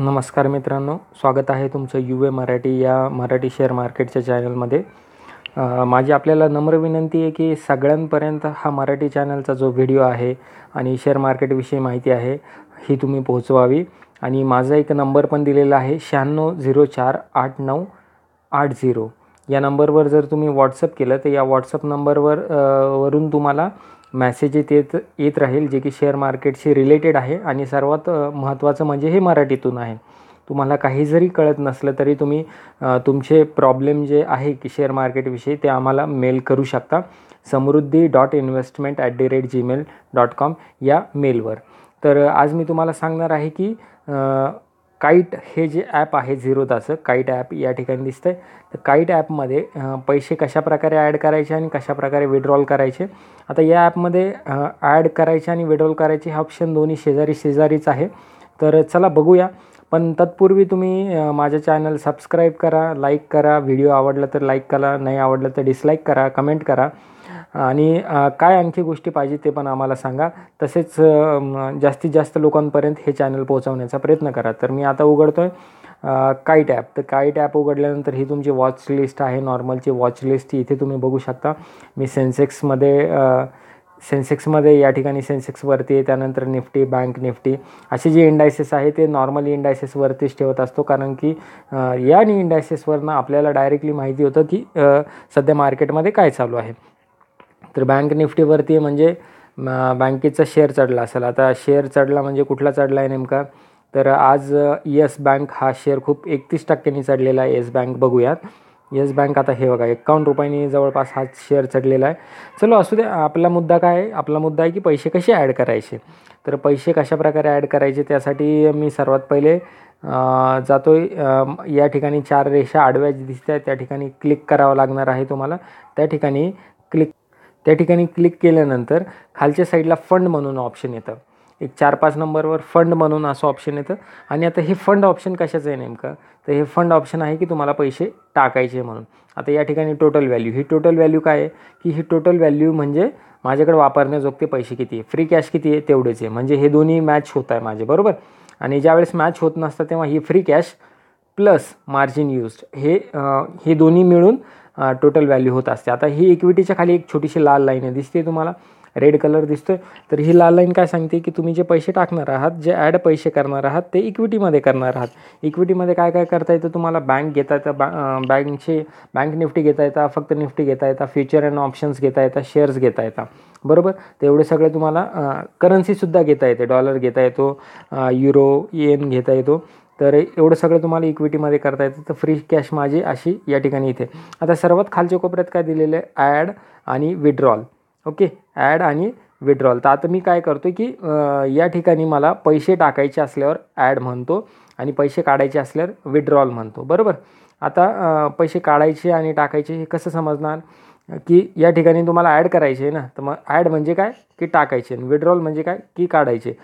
नमस्कार मित्रांनो स्वागत आहे तुमचं यू ए मराठी या मराठी शेअर मार्केटच्या चॅनलमध्ये माझी आपल्याला नम्र विनंती आहे की सगळ्यांपर्यंत हा मराठी चॅनलचा जो व्हिडिओ आहे आणि शेअर मार्केटविषयी माहिती आहे ही तुम्ही पोहोचवावी आणि माझा एक नंबर पण दिलेला आहे शहाण्णव झिरो चार आठ नऊ आठ झिरो या नंबरवर जर तुम्ही व्हॉट्सअप केलं तर या व्हॉट्सअप नंबरवर वरून तुम्हाला मॅसेजेस येत येत येत राहील जे की शेअर मार्केटशी रिलेटेड आहे आणि सर्वात महत्त्वाचं म्हणजे हे मराठीतून आहे तुम्हाला काही जरी कळत नसलं तरी तुम्ही तुमचे प्रॉब्लेम जे आहे की शेअर मार्केटविषयी ते आम्हाला मेल करू शकता Samruddhi dot investment at the rate Gmail dot com या मेलवर तर आज मी तुम्हाला सांगणार आहे की काईट हे जे ॲप आहे झिरोदाचं काईट ॲप या ठिकाणी दिसतं आहे तर काईट ॲपमध्ये पैसे कशाप्रकारे ॲड करायचे आणि कशाप्रकारे विड्रॉल करायचे आता या ॲपमध्ये ॲड करायचे आणि विड्रॉल करायचे हे ऑप्शन दोन्ही शेजारी शेजारीच आहे तर चला बघूया पण तत्पूर्वी तुम्ही माझ्या चॅनल सबस्क्राईब करा लाईक करा व्हिडिओ आवडला तर लाईक करा नाही आवडलं तर डिसलाईक करा कमेंट करा आणि काय आणखी गोष्टी पाहिजे ते पण आम्हाला सांगा तसेच जास्तीत जास्त लोकांपर्यंत हे चॅनल पोहोचवण्याचा प्रयत्न करा तर मी आता उघडतो आहे काईट ॲप तर काईट ॲप उघडल्यानंतर ही तुमची वॉच लिस्ट आहे नॉर्मलची वॉच लिस्ट इथे तुम्ही बघू शकता मी सेन्सेक्समध्ये सेन्सेक्समध्ये या ठिकाणी सेन्सेक्सवरती आहे त्यानंतर निफ्टी बँक निफ्टी असे जे इंडायसेस आहे ते नॉर्मली इंडायसेसवरतीच ठेवत असतो कारण की या इंडायसेसवरनं आपल्याला डायरेक्टली माहिती होतं की सध्या मार्केटमध्ये काय चालू आहे तर बँक निफ्टीवरती म्हणजे बँकेचा शेअर चढला असेल आता शेअर चढला म्हणजे कुठला चढला आहे नेमका तर आज येस बँक हा शेअर खूप एकतीस टक्क्यांनी चढलेला आहे येस बँक बघूयात येस बँक आता हे बघा एकावन्न रुपयांनी जवळपास हा शेअर चढलेला आहे चलो असू दे आपला मुद्दा काय आहे आपला मुद्दा आहे की पैसे कसे ॲड करायचे तर पैसे कशाप्रकारे ॲड करायचे त्यासाठी मी सर्वात पहिले जातो या ठिकाणी चार रेषा आडव्या दिसत आहेत त्या ठिकाणी क्लिक करावं लागणार आहे तुम्हाला त्या ठिकाणी क्लिक त्या ठिकाणी क्लिक केल्यानंतर खालच्या साईडला फंड म्हणून ऑप्शन येतं एक चार पाच नंबरवर फंड म्हणून असं ऑप्शन येतं आणि आता हे फंड ऑप्शन कशाचं आहे नेमकं तर हे फंड ऑप्शन आहे की तुम्हाला पैसे टाकायचे म्हणून आता या ठिकाणी टोटल व्हॅल्यू ही टोटल व्हॅल्यू काय आहे की ही टोटल व्हॅल्यू म्हणजे माझ्याकडे वापरण्याजोगते पैसे किती आहे फ्री कॅश किती आहे तेवढेच आहे म्हणजे हे दोन्ही मॅच होत आहे माझे बरोबर आणि ज्यावेळेस मॅच होत नसतं तेव्हा ही free cash plus margin used हे हे दोन्ही मिळून टोटल व्हॅल्यू होत असते आता ही इक्विटीच्या खाली एक छोटीशी लाल लाईन आहे दिसते तुम्हाला रेड कलर दिसतोय तर ही लाल लाईन काय सांगते की तुम्ही जे पैसे टाकणार आहात जे ॲड पैसे करणार आहात ते इक्विटीमध्ये करणार आहात इक्विटीमध्ये काय काय करता येतं तुम्हाला बँक घेता येतं बँ बँकचे बँक निफ्टी घेता येतात फक्त निफ्टी घेता येतात फ्युचर अँड ऑप्शन्स घेता येतात शेअर्स घेता येतात बरोबर तेवढे सगळे तुम्हाला करन्सीसुद्धा घेता येते डॉलर घेता येतो युरो येन घेता येतो तर एवढं सगळं तुम्हाला इक्विटीमध्ये करता येतं तर फ्री कॅश माझी अशी या ठिकाणी इथे आता सर्वात खालच्या कोपऱ्यात काय दिलेलं आहे ॲड आणि विड्रॉल ओके ॲड आणि विड्रॉल तर आता मी काय करतो की या ठिकाणी मला पैसे टाकायचे असल्यावर ॲड म्हणतो आणि पैसे काढायचे असल्यावर विड्रॉल म्हणतो बरोबर आता पैसे काढायचे आणि टाकायचे हे कसं समजणार की या ठिकाणी तुम्हाला ॲड करायची आहे ना तर मग ॲड म्हणजे काय की टाकायचे आणि विड्रॉल म्हणजे काय की काढायचे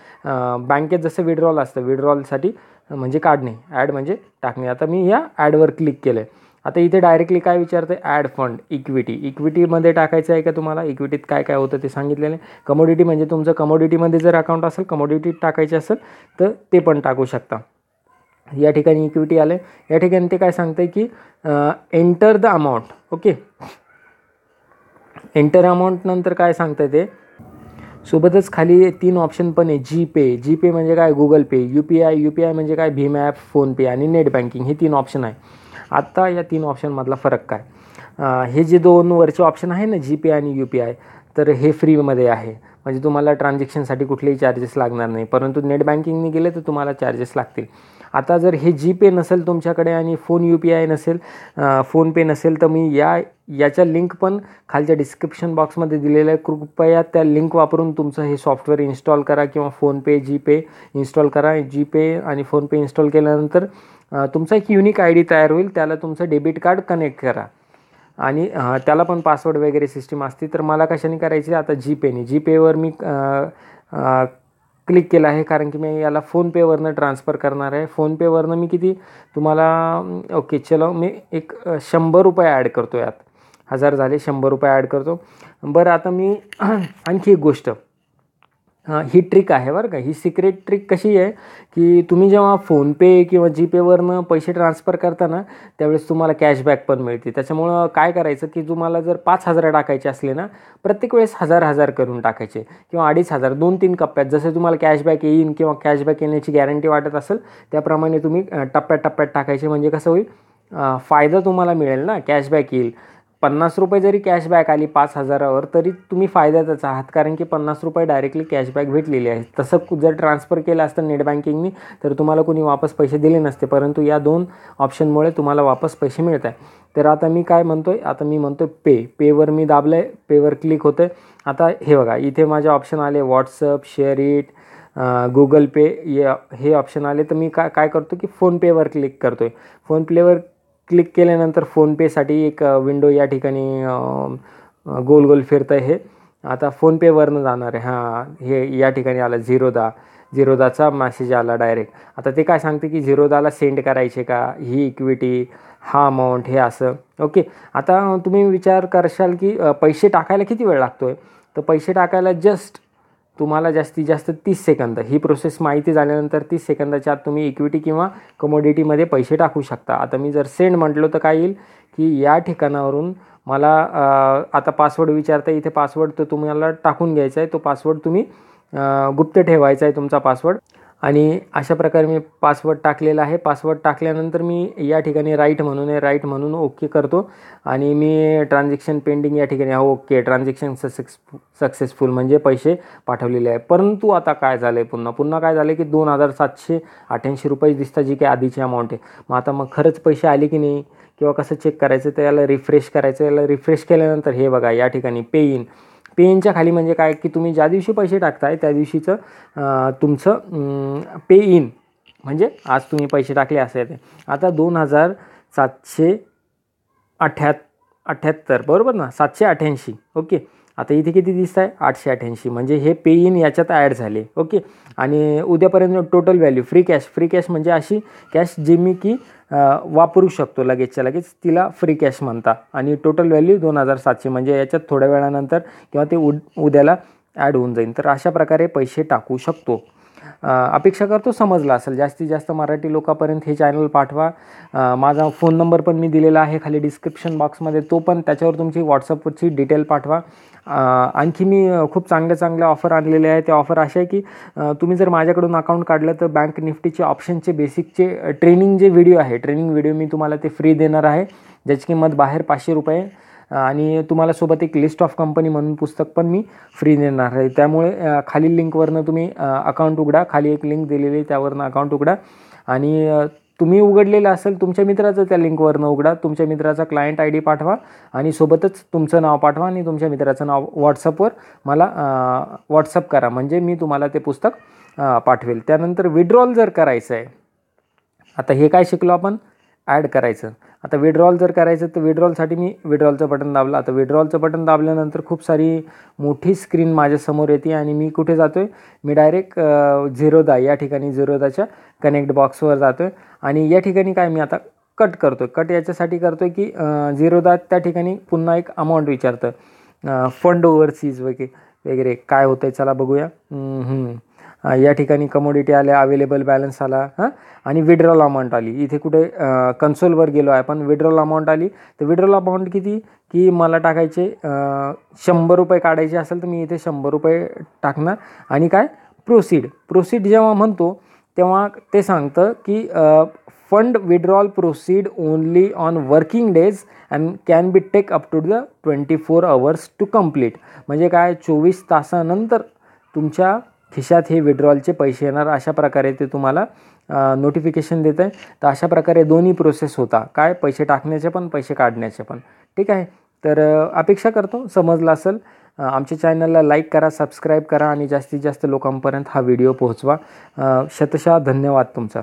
बँकेत जसं विड्रॉल असतं विड्रॉलसाठी म्हणजे काढणे ॲड म्हणजे टाकणे आता मी या ॲडवर क्लिक केलं आहे आता इथे डायरेक्टली काय विचारते ॲड फंड इक्विटी इक्विटीमध्ये टाकायचं आहे का तुम्हाला इक्विटीत काय काय होतं ते सांगितलेलं आहे कमोडिटी म्हणजे तुमचं कमोडिटीमध्ये जर अकाउंट असेल कमोडिटीत टाकायचे असेल तर ते पण टाकू शकता या ठिकाणी इक्विटी आलं या ठिकाणी ते काय सांगतं आहे की enter the amount okay enter अमाऊंटनंतर काय सांगतं ते सोबतच खाली तीन ऑप्शन पण आहे जी पे जी पे म्हणजे काय Google Pay U P I U P I म्हणजे काय भीम ॲप फोनपे आणि नेट बँकिंग हे तीन ऑप्शन आहे आत्ता या तीन ऑप्शनमधला फरक काय हे जे दोन वरचे ऑप्शन आहे ना जी पे आणि यू पी आय तर हे फ्रीमध्ये आहे म्हणजे तुम्हाला ट्रान्झॅक्शनसाठी कुठलेही चार्जेस लागणार नाही परंतु नेट बँकिंगने गेले तर तुम्हाला चार्जेस लागतील आता जर हे जी पे नसेल तुमच्याकडे आणि फोन यू पी आय नसेल फोनपे नसेल तर मी या याच्या लिंक पण खालच्या डिस्क्रिप्शन बॉक्समध्ये दिलेलं आहे कृपया त्या लिंक वापरून तुमचं हे सॉफ्टवेअर इन्स्टॉल करा किंवा फोनपे जीपे इन्स्टॉल करा जीपे आणि फोनपे इन्स्टॉल केल्यानंतर तुमचा एक युनिक आय डी तयार होईल त्याला तुमचं डेबिट कार्ड कनेक्ट करा आणि त्याला पण पासवर्ड वगैरे सिस्टीम असते तर मला कशाने करायची आता जीपेने जीपेवर मी आ, आ, क्लिक केलं आहे कारण की मी याला फोनपेवरनं ट्रान्सफर करणार आहे फोनपेवरनं मी किती तुम्हाला ओके चलो मी एक शंभर रुपये ॲड करतो यात हजार झाले शंभर रुपये ॲड करतो बरं आता मी आणखी एक गोष्ट हां ही ट्रिक आहे बरं का ही सिक्रेट ट्रिक कशी आहे की तुम्ही जेव्हा फोनपे किंवा जीपेवरनं पैसे ट्रान्सफर करता ना त्यावेळेस तुम्हाला कॅशबॅक पण मिळते त्याच्यामुळं काय करायचं की तुम्हाला जर पाच हजार टाकायचे असले ना प्रत्येक वेळेस हजार हजार करून टाकायचे किंवा अडीच हजार दोन तीन कप्प्यात जसं तुम्हाला कॅशबॅक येईन किंवा कॅशबॅक येण्याची गॅरंटी वाटत असेल त्याप्रमाणे तुम्ही टप्प्यात टप्प्यात टाकायचे म्हणजे कसं होईल फायदा तुम्हाला मिळेल ना कॅशबॅक येईल पन्नास रुपये जरी कॅशबॅक आली पाच हजारावर तरी तुम्ही फायद्यातच आहात कारण की पन्नास रुपये डायरेक्टली कॅशबॅक भेटलेली आहे तसं जर ट्रान्सफर केलं असतं नेट बँकिंगनी तर तुम्हाला कोणी वापस पैसे दिले नसते परंतु या दोन ऑप्शनमुळे तुम्हाला वापस पैसे मिळत आहे तर आता मी काय म्हणतो आहे आता मी म्हणतो आहे पे पेवर मी दाबलं आहे पेवर क्लिक होतं आहे आता हे बघा इथे माझे ऑप्शन आले WhatsApp share it Google Pay या हे ऑप्शन आले तर मी काय काय करतो की फोनपेवर क्लिक करतो आहे फोनपेवर क्लिक केल्यानंतर फोनपेसाठी एक विंडो या ठिकाणी गोल गोल फिरतं हे आता फोनपेवरनं जाणार आहे हां हे या ठिकाणी आलं झिरोदा झिरोदाचा मॅसेज आला डायरेक्ट आता ते काय सांगते की झिरोदाला सेंड करायचे का ही इक्विटी हा अमाऊंट हे असं ओके आता तुम्ही विचार करशाल की पैसे टाकायला किती वेळ लागतो आहे तर पैसे टाकायला जस्ट तुम्हाला जास्तीत जास्त तीस सेकंद ही प्रोसेस माहिती झाल्यानंतर तीस सेकंदाच्या आत तुम्ही इक्विटी किंवा कमोडिटीमध्ये पैसे टाकू शकता आता मी जर सेंड म्हटलो तर काय येईल की या ठिकाणावरून मला आता पासवर्ड विचारता इथे पासवर्ड तो तुम्हाला टाकून घ्यायचा आहे तो पासवर्ड तुम्ही गुप्त ठेवायचा आहे तुमचा पासवर्ड आणि अशा प्रकारे मी पासवर्ड टाकलेला आहे पासवर्ड टाकल्यानंतर मी या ठिकाणी राईट म्हणून आहे राईट म्हणून ओके करतो आणि मी ट्रान्झॅक्शन पेंडिंग या ठिकाणी हा ओके ट्रान्झॅक्शन सक्सेस सक्सेसफुल म्हणजे पैसे पाठवलेले आहे परंतु आता काय झालं आहे पुन्हा पुन्हा काय झालं की दोन हजार सातशे अठ्ठ्याऐंशी रुपये दिसतात जी काही आधीची अमाऊंट आहे मग आता मग खरंच पैसे आले की नाही किंवा कसं चेक करायचं त्याला रिफ्रेश करायचं याला रिफ्रेश केल्यानंतर हे बघा या ठिकाणी पेईन पेइनच्या खाली म्हणजे काय की तुम्ही ज्या दिवशी पैसे टाकताय त्या दिवशीचं तुमचं पे इन म्हणजे आज तुम्ही पैसे टाकले असे येते आता दोन हजार सातशे अठ्या अठ्ठ्याहत्तर बरोबर ना सातशे अठ्ठ्याऐंशी ओके आता इथे किती दिसत आहे आठशे अठ्ठ्याऐंशी म्हणजे हे पे इन याच्यात ॲड झाले ओके आणि उद्यापर्यंत total value free cash free cash म्हणजे अशी कॅश जी मी की वापरू शकतो लगेचच्या लगेच तिला फ्री कॅश म्हणता आणि टोटल व्हॅल्यू दोन हजार सातशे म्हणजे याच्यात थोड्या वेळानंतर किंवा ते उद उद्याला ॲड होऊन जाईल तर अशा प्रकारे पैसे टाकू शकतो अपेक्षा करतो समजला असेल जास्तीत जास्त मराठी लोकांपर्यंत हे चॅनल पाठवा माझा फोन नंबर पण मी दिलेला आहे खाली डिस्क्रिप्शन बॉक्समध्ये तो पण त्याच्यावर तुमची व्हॉट्सअपची डिटेल पाठवा आणखी मी खूप चांगल्या चांगल्या ऑफर आणलेल्या आहे त्या ऑफर अशा आहे की तुम्ही जर माझ्याकडून अकाउंट काढलं तर बँक निफ्टीचे ऑप्शनचे बेसिकचे ट्रेनिंग जे व्हिडिओ आहे ट्रेनिंग व्हिडिओ मी तुम्हाला ते फ्री देणार आहे ज्याची किंमत बाहेर पाचशे रुपये आणि तुम्हाला सोबत एक लिस्ट ऑफ कंपनी म्हणून पुस्तक पण मी फ्री देणार आहे त्यामुळे खालील लिंकवरनं तुम्ही अकाउंट उघडा खाली एक लिंक दिलेली आहे त्यावरनं अकाउंट उघडा आणि तुम्ही उघडलेलं असेल तुमच्या मित्राचं त्या लिंकवरनं उघडा तुमच्या मित्राचा क्लायंट आय डी पाठवा आणि सोबतच तुमचं नाव पाठवा आणि तुमच्या मित्राचं नाव व्हॉट्सअपवर मला व्हॉट्सअप करा म्हणजे मी तुम्हाला ते पुस्तक पाठवेल त्यानंतर विड्रॉल जर करायचं आहे आता हे काय शिकलो आपण ॲड करायचं आता विड्रॉल जर करायचं तर विड्रॉलसाठी मी विड्रॉलचं बटन दाबलं आता विड्रॉलचं बटन दाबल्यानंतर खूप सारी मोठी स्क्रीन माझ्यासमोर येते आणि मी कुठे जातो आहे मी डायरेक्ट झिरोदा या ठिकाणी झिरोदाच्या कनेक्ट बॉक्सवर जातो आहे आणि या ठिकाणी काय मी आता कट करतो कट याच्यासाठी करतो की झिरोदा त्या ठिकाणी पुन्हा एक अमाऊंट विचारतं फंड ओव्हरसीज वगैरे वगैरे काय होतं आहे चला बघूया या ठिकाणी कमोडिटी आल्या अवेलेबल बॅलन्स आला हां आणि विड्रॉल अमाऊंट आली इथे कुठे कन्सोलवर गेलो आहे पण विड्रॉल अमाऊंट आली तर विड्रॉल अमाऊंट किती की मला टाकायचे शंभर रुपये काढायचे असेल तर मी इथे शंभर रुपये टाकणार आणि काय प्रोसीड प्रोसीड जेव्हा म्हणतो तेव्हा ते सांगतं की fund withdrawal proceed only on working days and can be take up to the twenty four hours to complete म्हणजे काय चोवीस तासानंतर तुमच्या खिशात हे विड्रॉलचे पैसे येणार अशा प्रकारे ते तुम्हाला नोटिफिकेशन देत आहे तर अशा प्रकारे दोन्ही प्रोसेस होता काय पैसे टाकण्याचे पण पैसे काढण्याचे पण ठीक आहे तर अपेक्षा करतो समजलं असेल आमच्या चॅनलला लाईक करा सबस्क्राईब करा आणि जास्तीत जास्त लोकांपर्यंत हा व्हिडिओ पोहोचवा शतशः धन्यवाद तुमचा